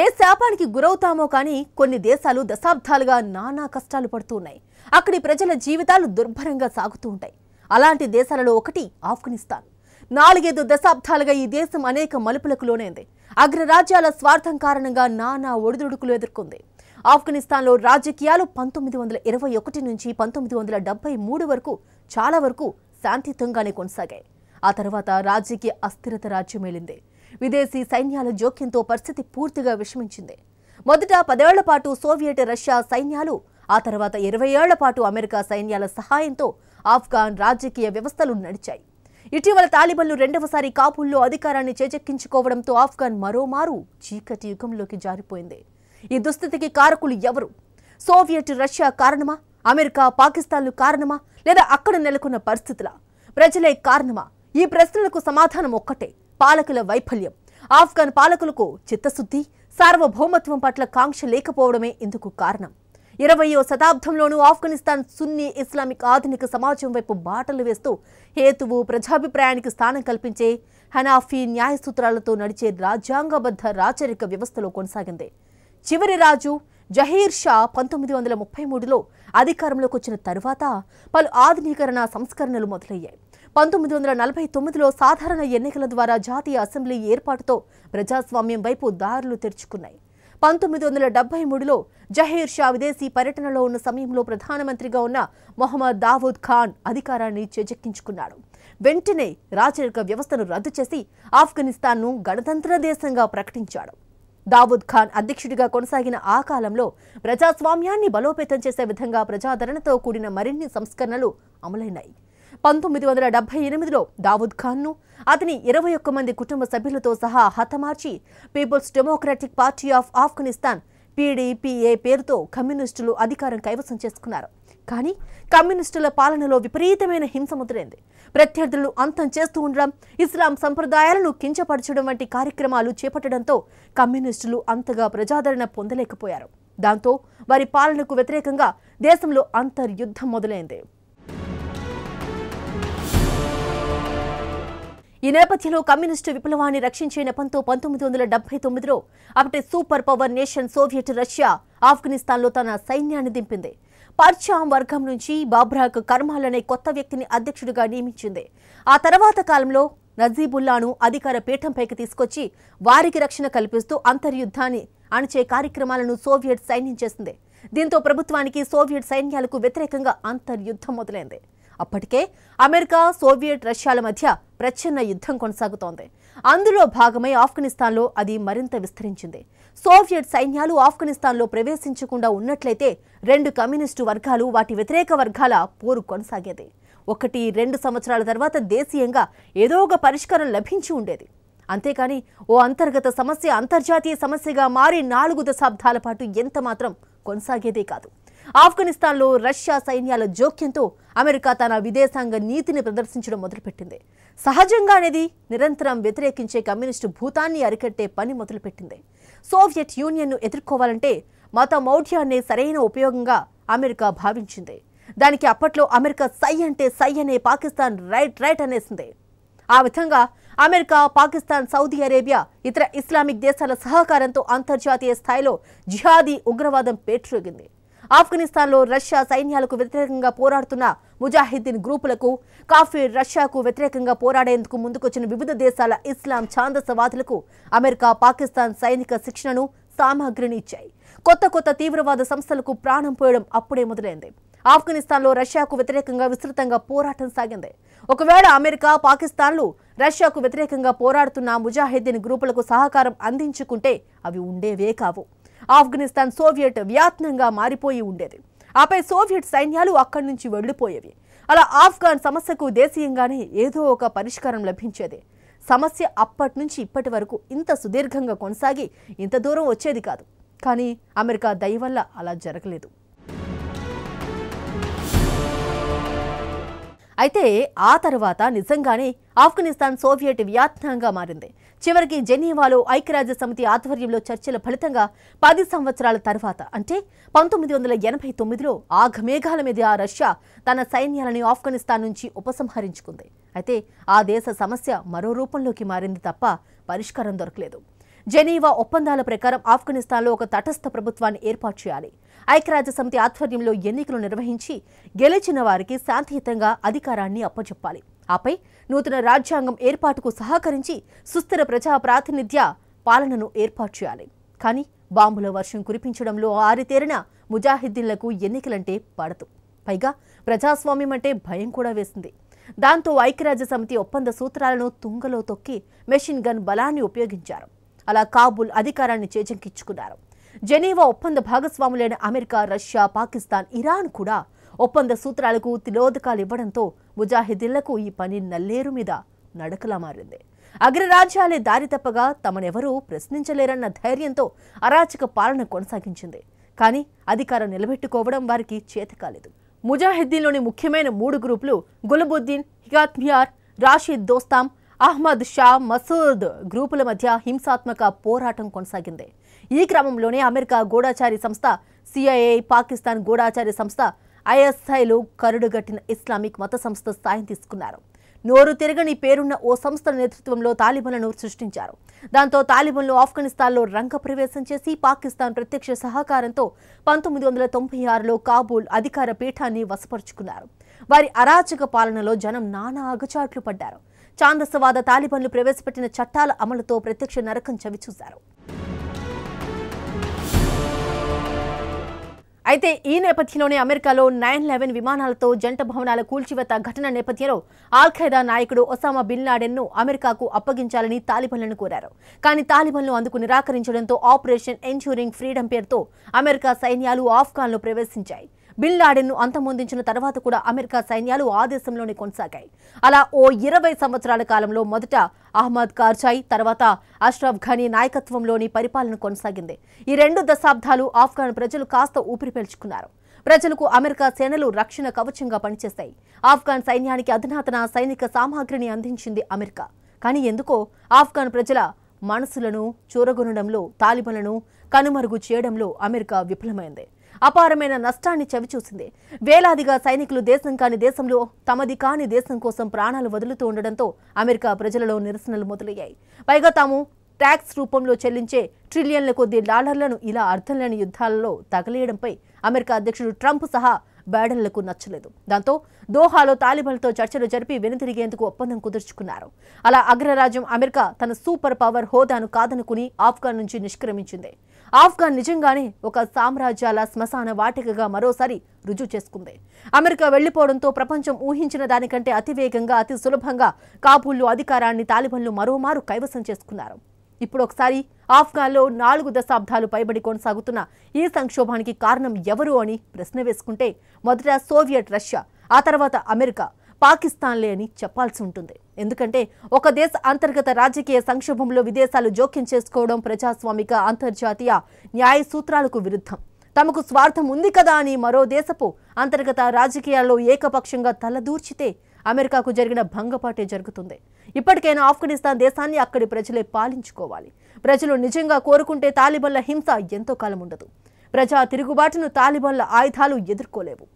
ఏ శాపానికి గురవుతామో కానీ కొన్ని దేశాలు దశాబ్దాలుగా నానా కష్టాలు పడుతూ ఉన్నాయి అక్కడి ప్రజల జీవితాలు దుర్భరంగా సాగుతూ ఉంటాయి అలాంటి దేశాలలో ఒకటి ఆఫ్ఘనిస్తాన్ నాలుగైదు దశాబ్దాలుగా ఈ దేశం అనేక మలుపులకు లోనైంది అగ్రరాజ్యాల స్వార్థం కారణంగా నానా ఒడిదుడుకులు ఎదుర్కొంది ఆఫ్ఘనిస్తాన్లో రాజకీయాలు పంతొమ్మిది వందల ఇరవై ఒకటి నుంచి పంతొమ్మిది వందల డెబ్బై మూడు వరకు చాలా వరకు శాంతియుతంగానే కొనసాగాయి ఆ తర్వాత రాజకీయ అస్థిరత రాజ్యమేలింది విదేశీ సైన్యాల జోక్యంతో పరిస్థితి పూర్తిగా విషమించింది మొదట పదేళ్ల పాటు సోవియట్ రష్యా సైన్యాలు ఆ తర్వాత ఇరవై ఏళ్ల పాటు అమెరికా సైన్యాల సహాయంతో ఆఫ్ఘాన్ రాజకీయ వ్యవస్థలు నడిచాయి ఇటీవల తాలిబన్లు రెండవసారి కాబూల్లో అధికారాన్ని చేజెక్కించుకోవడంతో ఆఫ్ఘాన్ మరోమారు చీకటి యుగంలోకి జారిపోయింది ఈ దుస్థితికి కారకులు ఎవరు సోవియట్ రష్యా కారణమా అమెరికా పాకిస్తాన్లు కారణమా లేదా అక్కడ నెలకొన్న పరిస్థితుల ప్రజలే కారణమా ఈ ప్రశ్నలకు సమాధానం ఒక్కటే పాలకుల వైఫల్యం ఆఫ్ఘన్ పాలకులకు చిత్తశుద్ధి సార్వభౌమత్వం పట్ల కాంక్ష లేకపోవడమే ఇందుకు కారణం ఇరవయో శతాబ్దంలోనూ ఆఫ్ఘనిస్తాన్ సున్నీ ఇస్లామిక్ ఆధునిక సమాజం వైపు బాటలు వేస్తూ హేతువు ప్రజాభిప్రాయానికి స్థానం కల్పించే హనాఫీ న్యాయ సూత్రాలతో నడిచే రాజ్యాంగబద్ధ రాచరిక వ్యవస్థలో కొనసాగింది చివరి రాజు జహీర్ షా పంతొమ్మిది వందల ముప్పై మూడులో అధికారంలోకి వచ్చిన తరువాత పలు ఆధునీకరణ సంస్కరణలు మొదలయ్యాయి పంతొమ్మిది వందల నలభై తొమ్మిదిలో సాధారణ ఎన్నికల ద్వారా జాతీయ అసెంబ్లీ ఏర్పాటుతో ప్రజాస్వామ్యం వైపు దారులు తెరుచుకున్నాయి పంతొమ్మిది వందల డెబ్బై మూడులో జహీర్ షా విదేశీ పర్యటనలో ఉన్న సమయంలో ప్రధానమంత్రిగా ఉన్న మొహమ్మద్ దావూద్ ఖాన్ అధికారాన్ని చేజెక్కించుకున్నాడు వెంటనే రాచరిక వ్యవస్థను రద్దు చేసి ఆఫ్ఘనిస్తాన్ను గణతంత్ర దేశంగా ప్రకటించాడు దావూద్ ఖాన్ అధ్యక్షుడిగా కొనసాగిన ఆ కాలంలో ప్రజాస్వామ్యాన్ని బలోపేతం చేసే విధంగా ప్రజాదరణతో కూడిన మరిన్ని సంస్కరణలు అమలైనాయి పంతొమ్మిది వందల డెబ్బై ఎనిమిదిలో దావుద్ ఖాన్ను అతని ఇరవై ఒక్క మంది కుటుంబ సభ్యులతో సహా హతమార్చి People's Democratic Party of Afghanistan PDPA పేరుతో కమ్యూనిస్టులు అధికారం కైవసం చేసుకున్నారు కానీ కమ్యూనిస్టుల పాలనలో విపరీతమైన హింస ముదిరింది ప్రత్యర్థులను అంతం చేస్తూ ఉండడం ఇస్లాం సంప్రదాయాలను కించపరచడం వంటి కార్యక్రమాలు చేపట్టడంతో కమ్యూనిస్టులు అంతగా ప్రజాదరణ పొందలేకపోయారు దాంతో వారి పాలనకు వ్యతిరేకంగా దేశంలో అంతర్యుద్ధం మొదలైంది ఈ నేపథ్యంలో కమ్యూనిస్టు విప్లవాన్ని రక్షించే నెపంతో పంతొమ్మిది వందల డెబ్బై తొమ్మిదిలో అప్పటి superpower nation Soviet Russia ఆఫ్ఘనిస్తాన్లో తన సైన్యాన్ని దింపింది పర్చాం వర్గం నుంచి బాబ్రాక్ కర్మాల్ అనే కొత్త వ్యక్తిని అధ్యక్షుడిగా నియమించింది ఆ తర్వాత కాలంలో నజీబుల్లాను అధికార పీఠంపైకి తీసుకొచ్చి వారికి రక్షణ కల్పిస్తూ అంతర్యుద్ధాన్ని అణచే కార్యక్రమాలను సోవియట్ సైన్యం చేసింది దీంతో ప్రభుత్వానికి సోవియట్ సైన్యాలకు వ్యతిరేకంగా అంతర్యుద్ధం మొదలైంది అప్పటికే అమెరికా సోవియట్ రష్యాల మధ్య ప్రచ్ఛన్న యుద్ధం కొనసాగుతోంది అందులో భాగమై ఆఫ్ఘనిస్తాన్లో అది మరింత విస్తరించింది సోవియట్ సైన్యాలు ఆఫ్ఘనిస్తాన్లో ప్రవేశించకుండా ఉన్నట్లయితే రెండు కమ్యూనిస్టు వర్గాలు వాటి వ్యతిరేక వర్గాల పోరు కొనసాగేది ఒకటి రెండు సంవత్సరాల తర్వాత దేశీయంగా ఏదో ఒక పరిష్కారం లభించి ఉండేది అంతేకాని ఓ అంతర్గత సమస్య అంతర్జాతీయ సమస్యగా మారి నాలుగు దశాబ్దాల పాటు ఎంత మాత్రం కొనసాగేదే కాదు ఆఫ్ఘనిస్తాన్లో రష్యా సైన్యాల జోక్యంతో అమెరికా తన విదేశాంగ నీతిని ప్రదర్శించడం మొదలుపెట్టింది సహజంగానేది నిరంతరం వ్యతిరేకించే కమ్యూనిస్టు భూతాన్ని అరికట్టే పని మొదలుపెట్టింది సోవియట్ యూనియన్ను ఎదుర్కోవాలంటే మత మౌఢ్యాన్ని సరైన ఉపయోగంగా అమెరికా భావించింది దానికి అప్పట్లో అమెరికా సై అంటే సై అనే పాకిస్తాన్ రైట్ రైట్ అనేసింది ఆ విధంగా అమెరికా పాకిస్తాన్ సౌదీ అరేబియా ఇతర ఇస్లామిక్ దేశాల సహకారంతో అంతర్జాతీయ స్థాయిలో జిహాదీ ఉగ్రవాదం పేట్రోగింది ఆఫ్ఘనిస్తాన్లో రష్యా సైన్యాలకు వ్యతిరేకంగా పోరాడుతున్న ముజాహిద్దీన్ గ్రూపులకు కాఫీర్ రష్యాకు వ్యతిరేకంగా పోరాడేందుకు ముందుకొచ్చిన వివిధ దేశాల ఇస్లాం ఛాందసవాదులకు అమెరికా పాకిస్తాన్ సైనిక శిక్షణను సామాగ్రిని ఇచ్చాయి కొత్త కొత్త తీవ్రవాద సంస్థలకు ప్రాణం పోయడం అప్పుడే మొదలైంది ఆఫ్ఘనిస్తాన్లో రష్యాకు వ్యతిరేకంగా విస్తృతంగా పోరాటం సాగింది ఒకవేళ అమెరికా పాకిస్తాన్లు రష్యాకు వ్యతిరేకంగా పోరాడుతున్న ముజాహిద్దీన్ గ్రూపులకు సహకారం అందించుకుంటే అవి ఉండేవే కావు ఆఫ్ఘనిస్తాన్ సోవియట్ వ్యాత్నంగా మారిపోయి ఉండేది ఆపై సోవియట్ సైన్యాలు అక్కడి నుంచి వెళ్లిపోయేవి అలా ఆఫ్ఘాన్ సమస్యకు దేశీయంగానే ఏదో ఒక పరిష్కారం లభించేది సమస్య అప్పటి నుంచి ఇప్పటి వరకు ఇంత సుదీర్ఘంగా కొనసాగి ఇంత దూరం వచ్చేది కాదు కానీ అమెరికా దయ వల్ల అలా జరగలేదు అయితే ఆ తర్వాత నిజంగానే ఆఫ్ఘనిస్తాన్ సోవియట్ వ్యాత్నంగా మారింది చివరికి జెనీవాలో ఐక్యరాజ్య సమితి ఆధ్వర్యంలో చర్చల ఫలితంగా పది సంవత్సరాల తర్వాత అంటే పంతొమ్మిది వందల ఎనభై తొమ్మిదిలో ఆఘమేఘాల మీద ఆ రష్యా తన సైన్యాలని ఆఫ్ఘనిస్తాన్ నుంచి ఉపసంహరించుకుంది అయితే ఆ దేశ సమస్య మరో రూపంలోకి మారింది తప్ప పరిష్కారం దొరకలేదు జెనీవా ఒప్పందాల ప్రకారం ఆఫ్ఘనిస్తాన్లో ఒక తటస్థ ప్రభుత్వాన్ని ఏర్పాటు చేయాలి ఐక్యరాజ్య సమితి ఆధ్వర్యంలో ఎన్నికలు నిర్వహించి గెలిచిన వారికి శాంతియుతంగా అధికారాన్ని అప్పచెప్పాలి ఆపై నూతన రాజ్యాంగం ఏర్పాటుకు సహకరించి సుస్థిర ప్రజా ప్రాతినిధ్య పాలనను ఏర్పాటు చేయాలి కానీ బాంబుల వర్షం కురిపించడంలో ఆరితేరిన ముజాహిద్దీన్లకు ఎన్నికలంటే పడదు పైగా ప్రజాస్వామ్యం అంటే భయం కూడా వేసింది దాంతో ఐక్యరాజ్య సమితి ఒప్పంద సూత్రాలను తుంగలో తొక్కి మెషిన్ గన్ బలాన్ని ఉపయోగించారు అలా కాబూల్ అధికారాన్ని చేజంకిచ్చుకున్నారు జెనీవా ఒప్పంద భాగస్వాములైన అమెరికా రష్యా పాకిస్తాన్ ఇరాన్ కూడా ఒప్పంద సూత్రాలకు తిలోదకాలు ఇవ్వడంతో ముజాహిదీన్లకు ఈ పని నల్లేరు మీద నడకలా మారింది అగ్రరాజ్యాలే దారి తప్పగా తమనెవరూ ప్రశ్నించలేరన్న ధైర్యంతో అరాచక పాలన కొనసాగించింది కానీ అధికారం నిలబెట్టుకోవడం వారికి చేత కాలేదు ముజాహిద్దీన్లోని ముఖ్యమైన మూడు గ్రూపులు గులబుద్దీన్ హిగాత్మియార్ రాషీద్ దోస్తాం అహ్మద్ షా మసూద్ గ్రూపుల మధ్య హింసాత్మక పోరాటం కొనసాగింది ఈ క్రమంలోనే అమెరికా గూఢాచారి సంస్థ సిఐఏ పాకిస్తాన్ గూఢాచారి సంస్థ ఐఎస్ఐలు కరుడుగట్టిన ఇస్లామిక్ మత సంస్థ సాయం తీసుకున్నారు నోరు తిరగని పేరున్న ఓ సంస్థ నేతృత్వంలో తాలిబన్లను సృష్టించారు దాంతో తాలిబన్లు ఆఫ్ఘనిస్తాన్లో రంగప్రవేశం చేసి పాకిస్తాన్ ప్రత్యక్ష సహకారంతో పంతొమ్మిది వందల తొంభై ఆరులో కాబూల్ అధికార పీఠాన్ని వశపరుచుకున్నారు వారి అరాచక పాలనలో జనం నానా అగచాట్లు పడ్డారు చాందసవాద తాలిబన్లు ప్రవేశపెట్టిన చట్టాల అమలుతో ప్రత్యక్ష నరకం చవిచూశారు అయితే ఈ నేపథ్యంలోనే అమెరికాలో నైన్ లెవెన్ విమానాలతో జంట భవనాల కూల్చివేత ఘటన నేపథ్యంలో ఆల్ఖైదా నాయకుడు ఒసామా బిన్ లాడెన్ ను అమెరికాకు అప్పగించాలని తాలిబన్లను కోరారు కానీ తాలిబన్లు అందుకు నిరాకరించడంతో ఆపరేషన్ ఎంజూరింగ్ ఫ్రీడమ్ పేరుతో అమెరికా సైన్యాలు ఆఫ్ఘాన్లో ప్రవేశించాయి బిన్ లాడెన్ను అంతమొందించిన తర్వాత కూడా అమెరికా సైన్యాలు ఆ దేశంలోనే కొనసాగాయి అలా ఓ ఇరవై సంవత్సరాల కాలంలో మొదట అహ్మద్ కార్జాయ్ తర్వాత అష్రఫ్ ఘనీ నాయకత్వంలోని పరిపాలన కొనసాగింది ఈ రెండు దశాబ్దాలు ఆఫ్ఘన్ ప్రజలు కాస్త ఊపిరి పీల్చుకున్నారు ప్రజలకు అమెరికా సేనలు రక్షణ కవచంగా పనిచేస్తాయి ఆఫ్ఘాన్ సైన్యానికి అధునాతన సైనిక సామాగ్రిని అందించింది అమెరికా కానీ ఎందుకో ఆఫ్ఘాన్ ప్రజల మనసులను చూరగొనడంలో తాలిబన్లను కనుమరుగు చేయడంలో అమెరికా విఫలమైంది అపారమైన నష్టాన్ని చవిచూసింది వేలాదిగా సైనికులు దేశం కాని దేశంలో తమది కాని దేశం కోసం ప్రాణాలు వదులుతూ ఉండడంతో అమెరికా ప్రజలలో నిరసనలు మొదలయ్యాయి పైగా తాము ట్యాక్స్ రూపంలో చెల్లించే ట్రిలియన్ల కొద్ది డాలర్లను ఇలా అర్థం లేని యుద్ధాలలో తగలేయడంపై అమెరికా అధ్యక్షుడు ట్రంప్ సహా బైడెన్లకు నచ్చలేదు దాంతో దోహాలో తాలిబన్లతో చర్చలు జరిపి వెనుతిరిగేందుకు ఒప్పందం కుదుర్చుకున్నారు అలా అగ్రరాజ్యం అమెరికా తన సూపర్ పవర్ హోదాను కాదనుకుని ఆఫ్ఘాన్ నుంచి నిష్క్రమించింది ఆఫ్ఘాన్ నిజంగానే ఒక సామ్రాజ్యాల శ్మశాన వాటికగా మరోసారి రుజువు చేసుకుంది అమెరికా వెళ్లిపోవడంతో ప్రపంచం ఊహించిన దానికంటే అతివేగంగా అతి సులభంగా కాబూల్లో అధికారాన్ని తాలిబన్లు మరోమారు కైవసం చేసుకున్నారు ఇప్పుడు ఒకసారి ఆఫ్ఘాన్లో నాలుగు దశాబ్దాలు పైబడి కొనసాగుతున్న ఈ సంక్షోభానికి కారణం ఎవరు అని ప్రశ్న వేసుకుంటే మొదట సోవియట్ రష్యా ఆ తర్వాత అమెరికా పాకిస్తాన్లే అని చెప్పాల్సి ఉంటుంది ఎందుకంటే ఒక దేశ అంతర్గత రాజకీయ సంక్షోభంలో విదేశాలు జోక్యం చేసుకోవడం ప్రజాస్వామిక అంతర్జాతీయ న్యాయ సూత్రాలకు విరుద్ధం తమకు స్వార్థం ఉంది కదా అని మరో దేశపు అంతర్గత రాజకీయాల్లో ఏకపక్షంగా తలదూర్చితే అమెరికాకు జరిగిన భంగపాటే జరుగుతుంది ఇప్పటికైనా ఆఫ్ఘనిస్తాన్ దేశాన్ని అక్కడి ప్రజలే పాలించుకోవాలి ప్రజలు నిజంగా కోరుకుంటే తాలిబన్ల హింస ఎంతో కాలం ఉండదు ప్రజా తిరుగుబాటును తాలిబన్ల ఆయుధాలు ఎదుర్కోలేవు